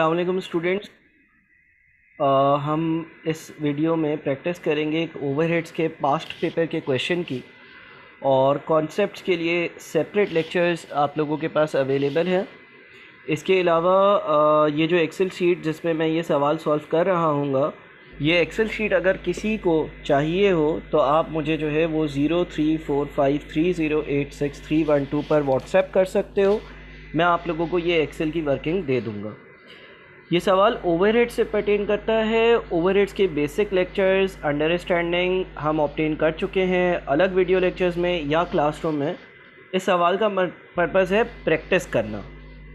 असलकम स्टूडेंट्स हम इस वीडियो में प्रैक्टिस करेंगे एक ओवरहेड्स के पास्ट पेपर के क्वेश्चन की और कॉन्सेप्ट्स के लिए सेपरेट लेक्चर्स आप लोगों के पास अवेलेबल हैं इसके अलावा ये जो एक्सेल शीट जिसमें मैं ये सवाल सॉल्व कर रहा हूँ ये एक्सेल शीट अगर किसी को चाहिए हो तो आप मुझे जो है वो zero three four five three zero eight six three one two पर व्हाट्सएप कर सकते हो मैं आप लोगों को ये एक्सेल की वर्किंग दे दूँगा ये सवाल ओवर से पर्टेन करता है ओवर के बेसिक लेक्चर्स अंडरस्टैंडिंग हम ऑप्टेन कर चुके हैं अलग वीडियो लेक्चर्स में या क्लासरूम में इस सवाल का पर्पज़ है प्रैक्टिस करना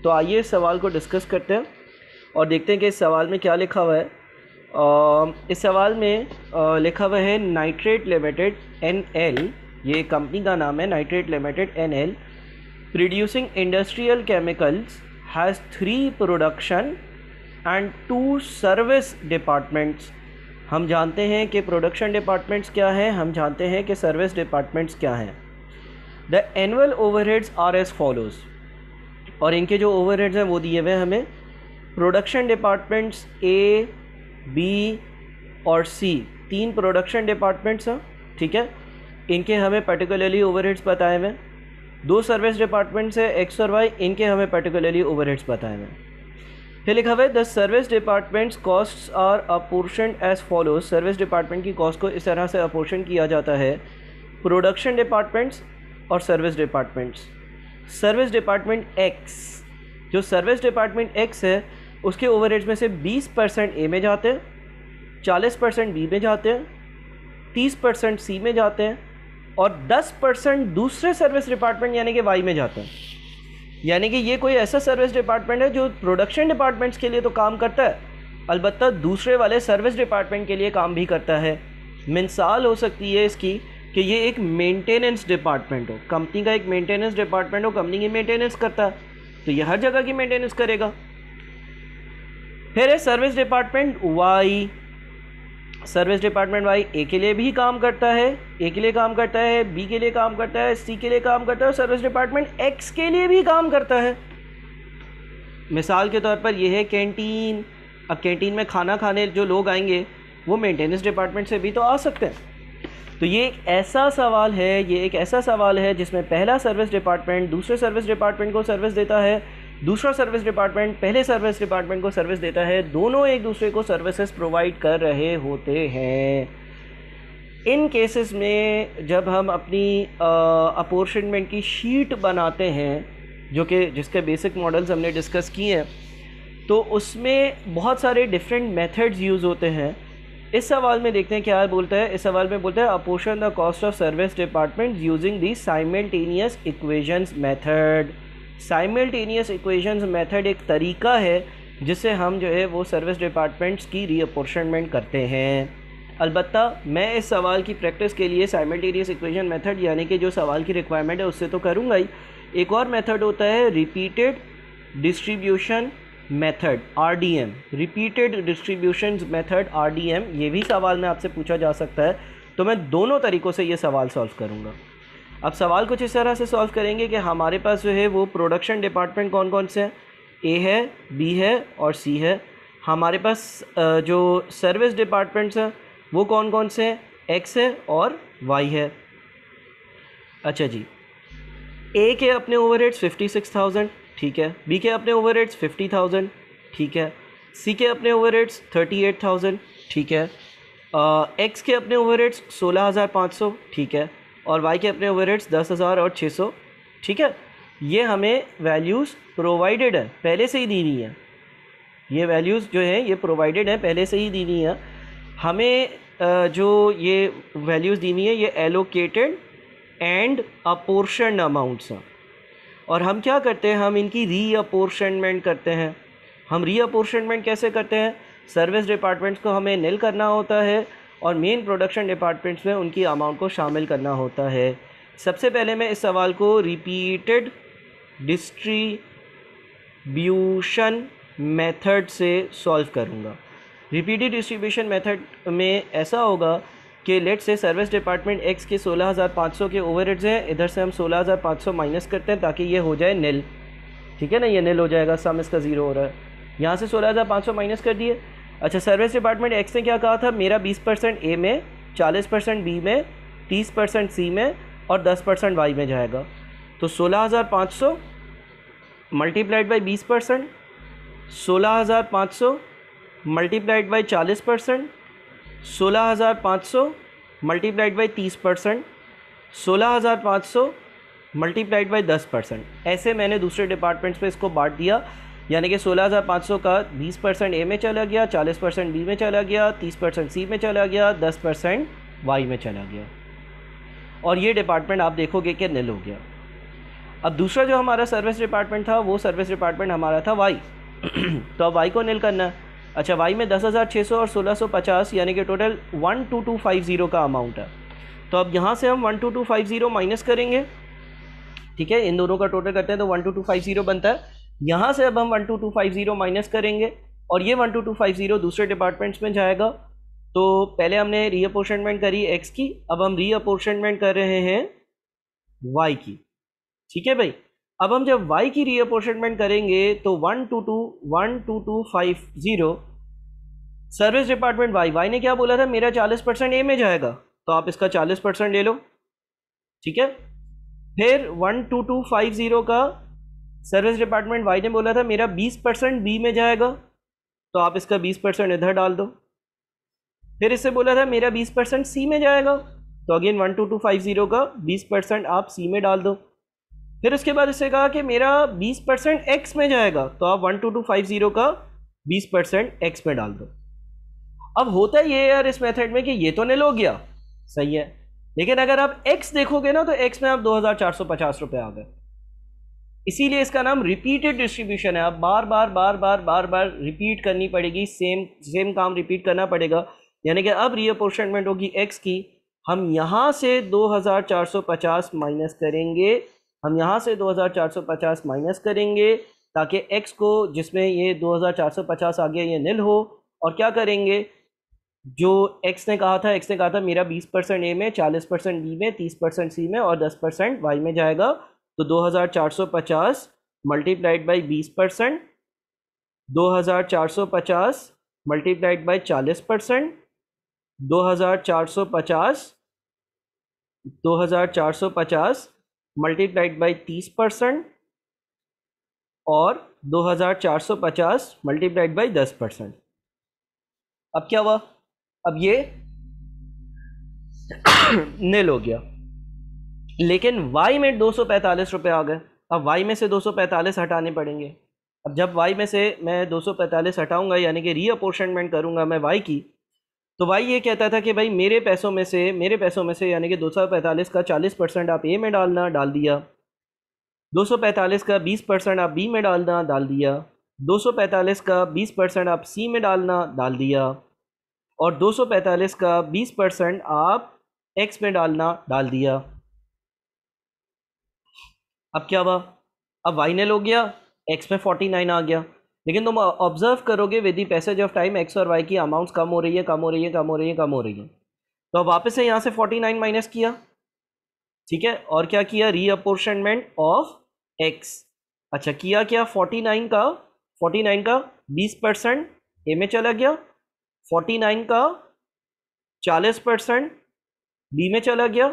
तो आइए इस सवाल को डिस्कस करते हैं और देखते हैं कि इस सवाल में क्या लिखा हुआ है इस सवाल में लिखा हुआ है नाइट्रेट लिमिटेड एन एल ये कंपनी का नाम है Nitrate Limited N L producing industrial chemicals has three production and two service departments हम जानते हैं कि प्रोडक्शन डिपार्टमेंट्स क्या हैं हम जानते हैं कि सर्विस डिपार्टमेंट्स क्या हैं the annual overheads are as follows और इनके जो ओवर हेड्स हैं वो दिए हुए हमें प्रोडक्शन डिपार्टमेंट्स ए बी और सी तीन प्रोडक्शन डिपार्टमेंट्स हैं ठीक है इनके हमें पर्टिकुलरली ओवर हेड्स बताए हुए दो सर्विस डिपार्टमेंट्स हैं एक्स और वाई इनके हमें पर्टिकुलरली ओवर हेड्स बताए हुए हैं फिर लिखा हुआ है the service departments cost are apportion as follow service department की कॉस्ट को इस तरह से अपोर्शन किया जाता है प्रोडक्शन डिपार्टमेंट्स और service departments service department X जो सर्विस डिपार्टमेंट एक्स है उसके ओवर में से 20 परसेंट ए में जाते हैं 40 परसेंट बी में जाते हैं 30 परसेंट सी में जाते हैं और 10 परसेंट दूसरे सर्विस डिपार्टमेंट यानी कि वाई में जाते हैं यानी कि ये कोई ऐसा सर्विस डिपार्टमेंट है जो प्रोडक्शन डिपार्टमेंट्स के लिए तो काम करता है अलबत् दूसरे वाले सर्विस डिपार्टमेंट के लिए काम भी करता है मिसाल हो सकती है इसकी कि ये एक मेंटेनेंस डिपार्टमेंट हो कंपनी का एक मेंटेनेंस डिपार्टमेंट हो कंपनी की मेंटेनेंस करता है तो ये हर जगह की मेंटेनेंस करेगा फिर है service department Y service department Y A के लिए भी काम करता है ए के लिए काम करता है बी के लिए काम करता है सी के लिए काम करता है और सर्विस डिपार्टमेंट एक्स के लिए भी काम करता है मिसाल के तौर पर यह है कैंटीन अब कैंटीन में खाना खाने जो लोग आएंगे वो मेंटेनेंस डिपार्टमेंट से भी तो आ सकते हैं तो ये एक ऐसा सवाल है ये एक ऐसा सवाल है जिसमें पहला सर्विस डिपार्टमेंट दूसरे सर्विस डिपार्टमेंट को सर्विस देता है दूसरा सर्विस डिपार्टमेंट पहले सर्विस डिपार्टमेंट को सर्विस देता है दोनों एक दूसरे को सर्विसेज प्रोवाइड कर रहे होते हैं इन केसेस में जब हम अपनी अपोर्शनमेंट की शीट बनाते हैं जो कि जिसके बेसिक मॉडल्स हमने डिस्कस किए हैं तो उसमें बहुत सारे डिफरेंट मेथड्स यूज़ होते हैं इस सवाल में देखते हैं क्या बोलता है इस सवाल में बोलता है apportion the cost of service department using the simultaneous equations method simultaneous equations method एक तरीका है जिससे हम जो है वो सर्विस डिपार्टमेंट्स की रीअपोर्शनमेंट करते हैं अलबत्त मैं इस सवाल की प्रैक्टिस के लिए साइमल्टेनियस इक्वेशन मेथड यानी कि जो सवाल की रिक्वायरमेंट है उससे तो करूँगा ही एक और मेथड होता है repeated distribution method M repeated distribution method M ये भी सवाल में आपसे पूछा जा सकता है तो मैं दोनों तरीक़ों से ये सवाल सॉल्व करूँगा अब सवाल कुछ इस तरह से सॉल्व करेंगे कि हमारे पास जो है वो प्रोडक्शन डिपार्टमेंट कौन कौन से हैं ए है बी है और सी है हमारे पास जो सर्विस डिपार्टमेंट्स हैं वो कौन कौन से हैं एक्स है और वाई है अच्छा जी ए के अपने over rates fifty six thousand ठीक है बी के अपने ओवर रेट्स फिफ्टी थाउजेंड ठीक है सी के अपने over rates thirty eight thousand ठीक है एक्स के अपने ओवर रेट्स सोलह हज़ार पाँच सौ ठीक है और वाई के अपने ओवर हेड्स दस हज़ार और छः सौ ठीक है ये हमें वैल्यूज़ प्रोवाइडेड है पहले से ही दी हुई है ये वैल्यूज़ जो हैं ये प्रोवाइडेड हैं पहले से ही दी हुई हैं हमें जो ये वैल्यूज़ दी हुई हैं ये एलोकेटेड एंड अपोर्शन अमाउंट्स हैं और हम क्या करते हैं हम इनकी री अपोर्शनमेंट करते हैं हम री अपोर्शनमेंट कैसे करते हैं सर्विस डिपार्टमेंट्स को हमें निल करना होता है और मेन प्रोडक्शन डिपार्टमेंट्स में उनकी अमाउंट को शामिल करना होता है सबसे पहले मैं इस सवाल को रिपीटेड डिस्ट्रीब्यूशन मेथड से सॉल्व करूँगा रिपीटेड डिस्ट्रीब्यूशन मेथड में ऐसा होगा कि लेट से सर्विस डिपार्टमेंट एक्स के 16,500 के ओवरहेड्स हैं इधर से हम 16,500 माइनस करते हैं ताकि ये हो जाए निल ठीक है ना ये निल हो जाएगा सम इसका ज़ीरो हो रहा है यहाँ से 16,500 माइनस कर दिए अच्छा सर्विस डिपार्टमेंट एक्स ने क्या कहा था मेरा बीस परसेंट ए में चालीस परसेंट बी में तीस परसेंट सी में और दस परसेंट वाई में जाएगा तो सोलह हज़ार पाँच सौ मल्टीप्लाइड बाई बीस परसेंट सोलह हज़ार पाँच सौ मल्टीप्लाइड बाई चालीस परसेंट सोलह हज़ार पाँच सौ मल्टीप्लाइड बाई तीस परसेंट सोलह हज़ार पाँच सौ मल्टीप्लाइड बाई दस परसेंट ऐसे मैंने दूसरे डिपार्टमेंट्स में इसको बांट दिया यानी कि 16,500 का 20 परसेंट ए में चला गया 40 परसेंट बी में चला गया 30 परसेंट सी में चला गया 10 परसेंट वाई में चला गया और ये डिपार्टमेंट आप देखोगे कि निल हो गया अब दूसरा जो हमारा सर्विस डिपार्टमेंट था वो सर्विस डिपार्टमेंट हमारा था वाई तो अब वाई को निल करना है अच्छा वाई में दस और सोलह यानी कि टोटल वन का अमाउंट है तो अब यहाँ से हम वन माइनस करेंगे ठीक है इन दोनों का टोटल करते हैं तो ज़ीरो बनता है यहाँ से अब हम one two two five zero minus करेंगे और ये one two two five zero दूसरे डिपार्टमेंट्स में जाएगा तो पहले हमने रीअपोर्शनमेंट करी एक्स की अब हम रीअपोर्शनमेंट कर रहे हैं वाई की ठीक है भाई अब हम जब वाई की रीअपोर्शनमेंट करेंगे तो one two two one two two five zero service department Y Y ने क्या बोला था मेरा चालीस परसेंट ए में जाएगा तो आप इसका चालीस परसेंट ले लो ठीक है फिर one two two five zero का सर्विस डिपार्टमेंट वाई ने बोला था मेरा बीस परसेंट बी में जाएगा तो आप इसका बीस परसेंट इधर डाल दो फिर इससे बोला था मेरा बीस परसेंट सी में जाएगा तो again one two two five zero का बीस परसेंट आप सी में डाल दो फिर उसके बाद इससे कहा कि मेरा बीस परसेंट एक्स में जाएगा तो आप one two two five zero का बीस परसेंट एक्स में डाल दो अब होता ये यार इस मेथड में कि ये तो नहीं लो गया सही है लेकिन अगर आप एक्स देखोगे ना तो एक्स में आप दो हज़ार चार सौ पचास रुपये आ गए इसीलिए इसका नाम रिपीटेड डिस्ट्रीब्यूशन है आप बार बार बार बार बार बार रिपीट करनी पड़ेगी सेम सेम काम रिपीट करना पड़ेगा यानी कि अब रीअपोर्शनमेंट होगी एक्स की हम यहाँ से 2450 माइनस करेंगे हम यहाँ से 2450 माइनस करेंगे ताकि एक्स को जिसमें ये 2450 आ गया ये निल हो और क्या करेंगे जो एक्स ने कहा था एक्स ने कहा था मेरा 20 परसेंट ए में 40 परसेंट बी में 30 परसेंट सी में और 10 परसेंट वाई में जाएगा तो 2450 मल्टीप्लाइड बाई 20 परसेंट दो हज़ार चार सौ पचास मल्टीप्लाइड बाई चालीस परसेंट दो हज़ार चार सौ पचास दो हज़ार चार सौ पचास मल्टीप्लाइड बाई तीस परसेंट और दो हज़ार चार सौ पचास मल्टीप्लाइड बाई दस परसेंट अब क्या हुआ अब ये नेल हो गया लेकिन वाई में दो सौ पैंतालीस रुपये आ गए अब वाई में से दो सौ पैंतालीस हटाने पड़ेंगे अब जब वाई में से मैं दो सौ पैंतालीस हटाऊँगा यानी कि रीअपोर्शनमेंट करूँगा मैं वाई की तो वाई ये कहता था कि भाई मेरे पैसों में से मेरे पैसों में से यानी कि दो सौ पैंतालीस का चालीस परसेंट आप ए में डालना डाल दिया दो सौ पैंतालीस का बीस परसेंट आप बी में डालना डाल दिया दो सौ पैंतालीस का बीस परसेंट आप सी में डालना डाल दिया और दो सौ पैंतालीस का बीस परसेंट आप एक्स में डालना डाल दिया अब क्या हुआ अब वाई नल हो गया एक्स में फोर्टी नाइन आ गया लेकिन तुम ऑब्जर्व करोगे with the passage of time X और वाई की अमाउंट्स कम हो रही है कम हो रही है कम हो रही है कम हो रही है तो अब वापस से यहाँ से फोर्टी नाइन माइनस किया ठीक है और क्या किया रीअपोर्शनमेंट ऑफ एक्स अच्छा किया क्या फोर्टी नाइन का फोर्टी नाइन का बीस परसेंट ए में चला गया फोर्टी नाइन का चालीस परसेंट बी में चला गया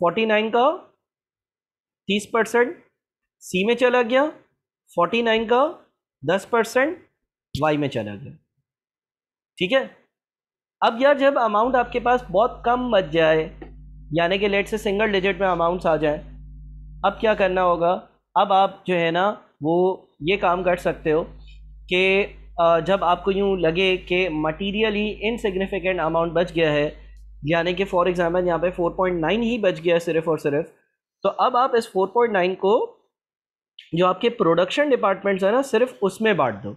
फोर्टी नाइन का तीस परसेंट सी में चला गया फोर्टी नाइन का दस परसेंट वाई में चला गया ठीक है अब यार जब अमाउंट आपके पास बहुत कम बच जाए यानी कि लेट से सिंगल डिजिट में अमाउंट्स आ जाए अब क्या करना होगा अब आप जो है ना वो ये काम कर सकते हो कि जब आपको यूँ लगे कि मटीरियली इनसिग्निफिकेंट अमाउंट बच गया है यानी कि फॉर एग्ज़ाम्पल यहाँ पे 4.9 ही बच गया सिर्फ और सिर्फ तो अब आप इस 4.9 को जो आपके प्रोडक्शन डिपार्टमेंट्स है ना सिर्फ उसमें बांट दो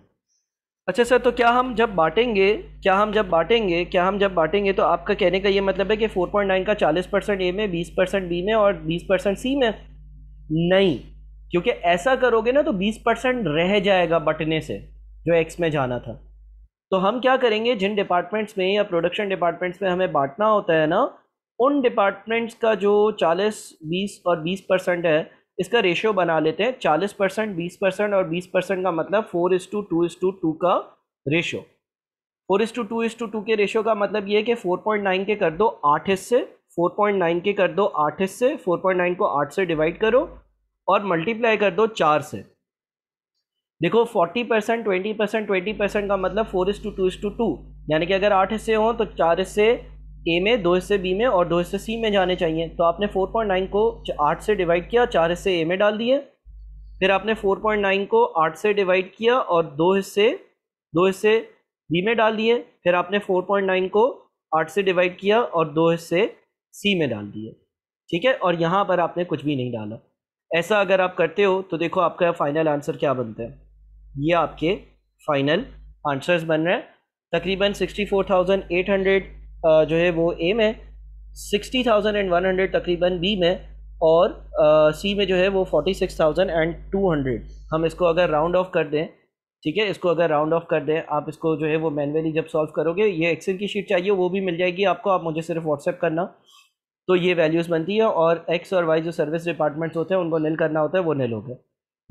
अच्छा सर तो क्या हम जब बांटेंगे क्या हम जब बांटेंगे क्या हम जब बांटेंगे तो आपका कहने का ये मतलब है कि 4.9 का 40 परसेंट ए में 20 परसेंट बी में और 20 परसेंट सी में नहीं क्योंकि ऐसा करोगे ना तो 20 परसेंट रह जाएगा बटने से जो एक्स में जाना था तो हम क्या करेंगे जिन डिपार्टमेंट्स में या प्रोडक्शन डिपार्टमेंट्स में हमें बांटना होता है ना उन डिपार्टमेंट्स का जो 40 20 और 20 परसेंट है इसका रेशियो बना लेते हैं 40 परसेंट बीस परसेंट और 20 परसेंट का मतलब four is to two is to two का ratio four is to two is to two के रेशियो का मतलब ये है कि 4.9 के कर दो आठ हिस्से 4.9 के कर दो आठ हिस्से 4.9 को आठ से डिवाइड करो और मल्टीप्लाई कर दो चार से देखो forty percent twenty percent twenty percent का मतलब four is to two is to two यानी कि अगर आठ हिस्से हों तो चार हिस्से ए में दो हिस्से बी में और दो हिस्से सी में जाने चाहिए तो आपने 4.9 को आठ से डिवाइड किया चार हिस्से ए में डाल दिए फिर आपने 4.9 को आठ से डिवाइड किया और दो हिस्से दो हिस्से बी में डाल दिए फिर आपने 4.9 को आठ से डिवाइड किया और दो हिस्से सी में डाल दिए ठीक है और यहाँ पर आपने कुछ भी नहीं डाला ऐसा अगर आप करते हो तो देखो आपका फाइनल आंसर क्या बनता है ये आपके फाइनल आंसर्स बन रहे हैं तकरीबन सिक्सटी जो है वो ए में sixty thousand and one hundred तकरीबन बी में और सी में जो है वो forty six thousand and two hundred हम इसको अगर राउंड ऑफ कर दें ठीक है इसको अगर राउंड ऑफ कर दें आप इसको जो है वो मैनुअली जब सॉल्व करोगे ये एक्सेल की शीट चाहिए वो भी मिल जाएगी आपको आप मुझे सिर्फ व्हाट्सएप करना तो ये वैल्यूज़ बनती है और एक्स और वाई जो सर्विस डिपार्टमेंट्स होते हैं उनको निल करना होता है वो निल हो गया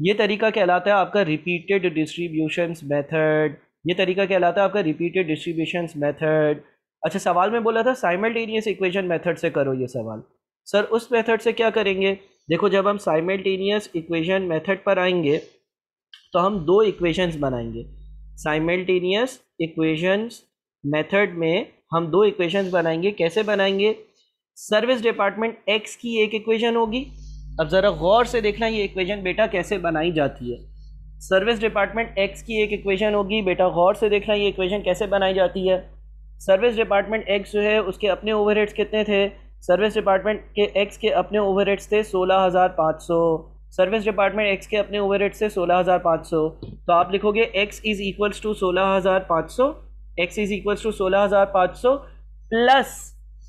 ये तरीका कहलाता है आपका रिपीटेड डिस्ट्रीब्यूशन मेथड ये तरीका कहलाता है आपका रिपीटेड डिस्ट्रीब्यूशन मेथड अच्छा सवाल में बोला था साइमल्टेनियस इक्वेशन मेथड से करो ये सवाल सर उस मेथड से क्या करेंगे देखो जब हम साइमल्टेनियस इक्वेशन मेथड पर आएंगे तो हम दो इक्वेशंस बनाएंगे साइमल्टेनियस इक्वेशंस मेथड में हम दो इक्वेशंस बनाएंगे कैसे बनाएंगे सर्विस डिपार्टमेंट एक्स की एक इक्वेशन होगी अब ज़रा गौर से देखना ये इक्वेशन बेटा कैसे बनाई जाती है सर्विस डिपार्टमेंट एक्स की एक इक्वेशन होगी बेटा गौर से देखना ये इक्वेशन कैसे बनाई जाती है सर्विस डिपार्टमेंट एक्स जो है उसके अपने ओवर कितने थे सर्विस डिपार्टमेंट के एक्स के अपने ओवर थे सोलह हज़ार पाँच सौ सर्विस डिपार्टमेंट एक्स के अपने ओवरहेड्स थे सोलह हज़ार पाँच सौ तो आप लिखोगे एक्स इज़ इक्वल्स टू सोलह हज़ार पाँच सौ एक्स इज़ इक्वल्स टू सोलह हज़ार पाँच सौ प्लस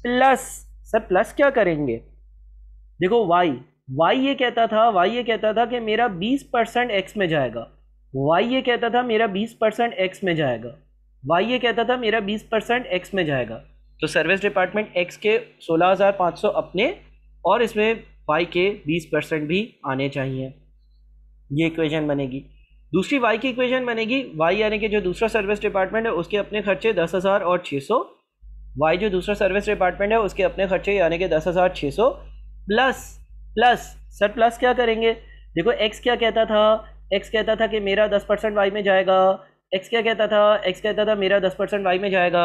प्लस सर प्लस क्या करेंगे देखो वाई वाई ये कहता था वाई ये कहता था कि मेरा बीस परसेंट एक्स में जाएगा वाई ये कहता था मेरा बीस परसेंट एक्स में जाएगा वाई ये कहता था मेरा बीस परसेंट एक्स में जाएगा तो सर्विस डिपार्टमेंट एक्स के सोलह हज़ार पाँच सौ अपने और इसमें वाई के बीस परसेंट भी आने चाहिए ये इक्वेशन बनेगी दूसरी वाई की इक्वेशन बनेगी वाई यानी कि जो दूसरा सर्विस डिपार्टमेंट है उसके अपने खर्चे दस हज़ार और छः सौ वाई जो दूसरा सर्विस डिपार्टमेंट है उसके अपने खर्चे यानी कि दस हज़ार छः सौ प्लस प्लस सर प्लस क्या करेंगे देखो एक्स क्या कहता था एक्स कहता था कि मेरा दस परसेंट वाई में जाएगा एक्स क्या कहता था एक्स कहता था मेरा दस परसेंट वाई में जाएगा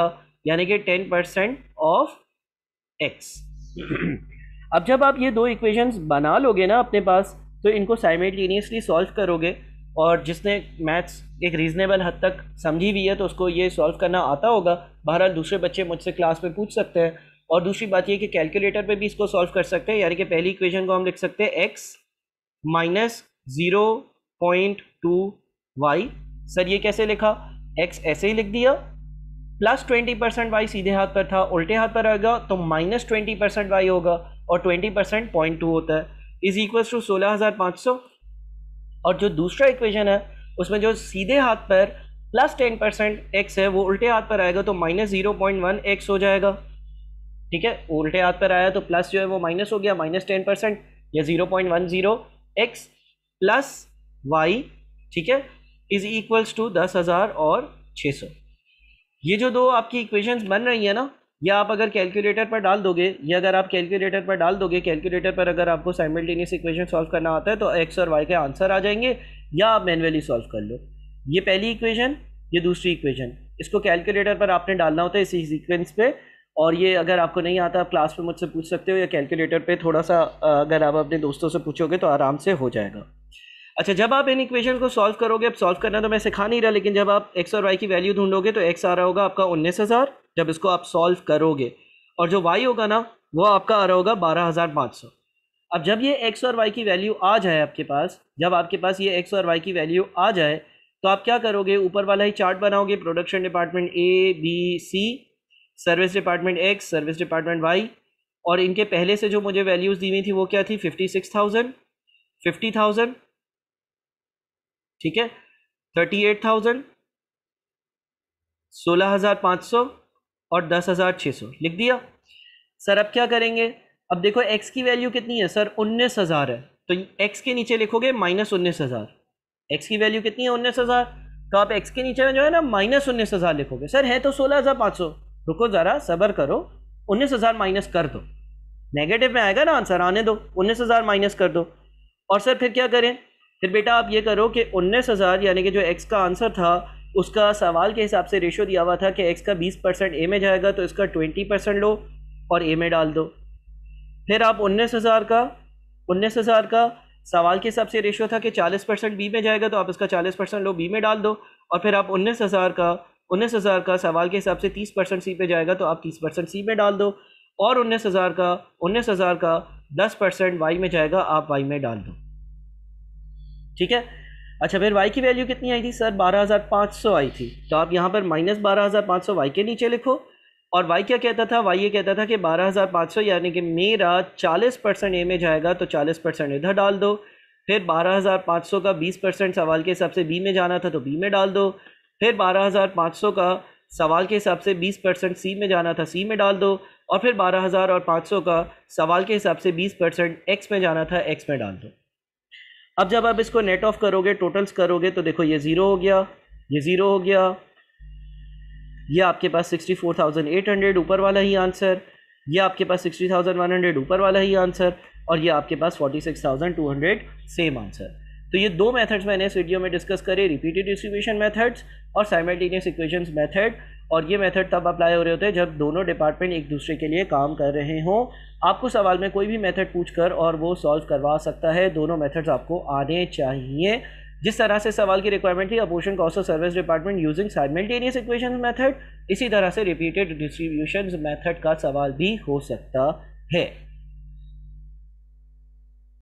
यानी कि टेन परसेंट ऑफ एक्स अब जब आप ये दो इक्वेशंस बना लोगे ना अपने पास तो इनको साइमल्टेनियसली सॉल्व करोगे और जिसने मैथ्स एक रीज़नेबल हद तक समझी हुई है तो उसको ये सॉल्व करना आता होगा बहरहाल दूसरे बच्चे मुझसे क्लास में पूछ सकते हैं और दूसरी बात ये कि कैलकुलेटर पे भी इसको सॉल्व कर सकते हैं यानी कि पहली इक्वेशन को हम लिख सकते हैं X minus zero point two Y sir ये कैसे लिखा एक्स ऐसे ही लिख दिया प्लस ट्वेंटी परसेंट वाई सीधे हाथ पर था उल्टे हाथ पर आएगा तो माइनस ट्वेंटी परसेंट वाई होगा और ट्वेंटी परसेंट पॉइंट टू होता है इज इक्वल टू सोलह हज़ार पाँच सौ और जो दूसरा इक्वेशन है उसमें जो सीधे हाथ पर प्लस टेन परसेंट एक्स है वो उल्टे हाथ पर आएगा तो minus zero point one X हो जाएगा ठीक है उल्टे हाथ पर आया तो प्लस जो है वो माइनस हो गया माइनस टेन परसेंट या zero point one zero X plus Y ठीक है इज इक्वल्स टू दस हज़ार और छः सौ ये जो दो आपकी इक्वेशंस बन रही है ना या आप अगर कैलकुलेटर पर डाल दोगे या अगर आप कैलकुलेटर पर डाल दोगे कैलकुलेटर पर अगर आपको साइमल्टेनियस इक्वेशन सॉल्व करना आता है तो एक्स और वाई के आंसर आ जाएंगे या आप मैनुअली सॉल्व कर लो ये पहली इक्वेशन ये दूसरी इक्वेशन इसको कैलकुलेटर पर आपने डालना होता है इसी सीक्वेंस पे और ये अगर आपको नहीं आता आप क्लास में मुझसे पूछ सकते हो या कैलकुलेटर पे थोड़ा सा अगर आप अपने दोस्तों से पूछोगे तो आराम से हो जाएगा अच्छा जब आप इन इक्वेशन को सॉल्व करोगे अब सॉल्व करना तो मैं सिखा नहीं रहा लेकिन जब आप एक्स और वाई की वैल्यू ढूंढोगे तो एक्स आ रहा होगा आपका उन्नीस हज़ार जब इसको आप सॉल्व करोगे और जो वाई होगा ना वो आपका आ रहा होगा बारह हज़ार पाँच सौ अब जब ये एक्स और वाई की वैल्यू आ जाए आपके पास जब आपके पास ये एक्स और वाई की वैल्यू आ जाए तो आप क्या करोगे ऊपर वाला ही चार्ट बनाओगे production department A B C service department X service department Y और इनके पहले से जो मुझे वैल्यूज़ दी हुई थी वो क्या थी fifty six thousand fifty thousand ठीक है थर्टी एट थाउजेंड सोलह हज़ार पाँच सौ और दस हज़ार छः सौ लिख दिया सर अब क्या करेंगे अब देखो एक्स की वैल्यू कितनी है सर उन्नीस हज़ार है तो एक्स के नीचे लिखोगे माइनस उन्नीस हज़ार एक्स की वैल्यू कितनी है उन्नीस हज़ार तो आप एक्स के नीचे में जो है ना माइनस उन्नीस हज़ार लिखोगे सर है तो सोलह हज़ार पाँच सौ रुको ज़रा सबर करो उन्नीस हज़ार माइनस कर दो नेगेटिव में आएगा ना आंसर आने दो उन्नीस हज़ार माइनस कर दो और सर फिर क्या करें फिर बेटा आप ये करो कि उन्नीस हज़ार यानी कि जो एक्स का आंसर था उसका सवाल के हिसाब से रेशो दिया हुआ था कि एक्स का बीस परसेंट ए में जाएगा तो इसका ट्वेंटी परसेंट लो और ए में डाल दो फिर आप उन्नीस हज़ार का उन्नीस हज़ार का सवाल के हिसाब से रेशो था कि चालीस परसेंट बी में जाएगा तो आप इसका चालीस परसेंट लो बी में डाल दो और फिर आप उन्नीस हज़ार का उन्नीस हज़ार का सवाल के हिसाब से तीस परसेंट सी पे जाएगा तो आप तीस परसेंट सी में डाल दो और उन्नीस हज़ार का उन्नीस हज़ार का दस परसेंट वाई में जाएगा आप वाई में डाल दो ठीक है अच्छा फिर वाई की वैल्यू कितनी आई थी सर बारह हज़ार पाँच सौ आई थी तो आप यहाँ पर माइनस बारह हज़ार पाँच सौ वाई के नीचे लिखो और वाई क्या कहता था वाई ये कहता था कि बारह हज़ार पाँच सौ यानी कि मेरा चालीस परसेंट ए में जाएगा तो चालीस परसेंट इधर डाल दो फिर बारह हज़ार पाँच सौ का बीस परसेंट सवाल के हिसाब से बी में जाना था तो बी में डाल दो फिर बारह हज़ार पाँच सौ का सवाल के हिसाब से बीस परसेंट सी में जाना था सी में डाल दो और फिर बारह हज़ार और पाँच सौ का सवाल के हिसाब से बीस परसेंट एक्स में जाना था एक्स में डाल दो अब जब आप इसको नेट ऑफ करोगे टोटल्स करोगे तो देखो ये ज़ीरो हो गया ये ज़ीरो हो गया ये आपके पास sixty four thousand eight hundred ऊपर वाला ही आंसर ये आपके पास सिक्सटी थाउजेंड वन हंड्रेड ऊपर वाला ही आंसर और ये आपके पास forty six thousand two hundred same answer तो ये दो मेथड्स मैंने इस वीडियो में डिस्कस करे रिपीटेड डिस्ट्रीब्यूशन मेथड्स और साइमल्टेनियस इक्वेशंस मेथड और ये मेथड तब अप्लाई हो रहे होते हैं जब दोनों डिपार्टमेंट एक दूसरे के लिए काम कर रहे हों आपको सवाल में कोई भी मेथड पूछ कर और वो सॉल्व करवा सकता है दोनों मेथड्स आपको आने चाहिए जिस तरह से सवाल की रिक्वायरमेंट थी apportion cost of service department using simultaneous equation method इसी तरह से रिपीटेड डिस्ट्रीब्यूशन मेथड का सवाल भी हो सकता है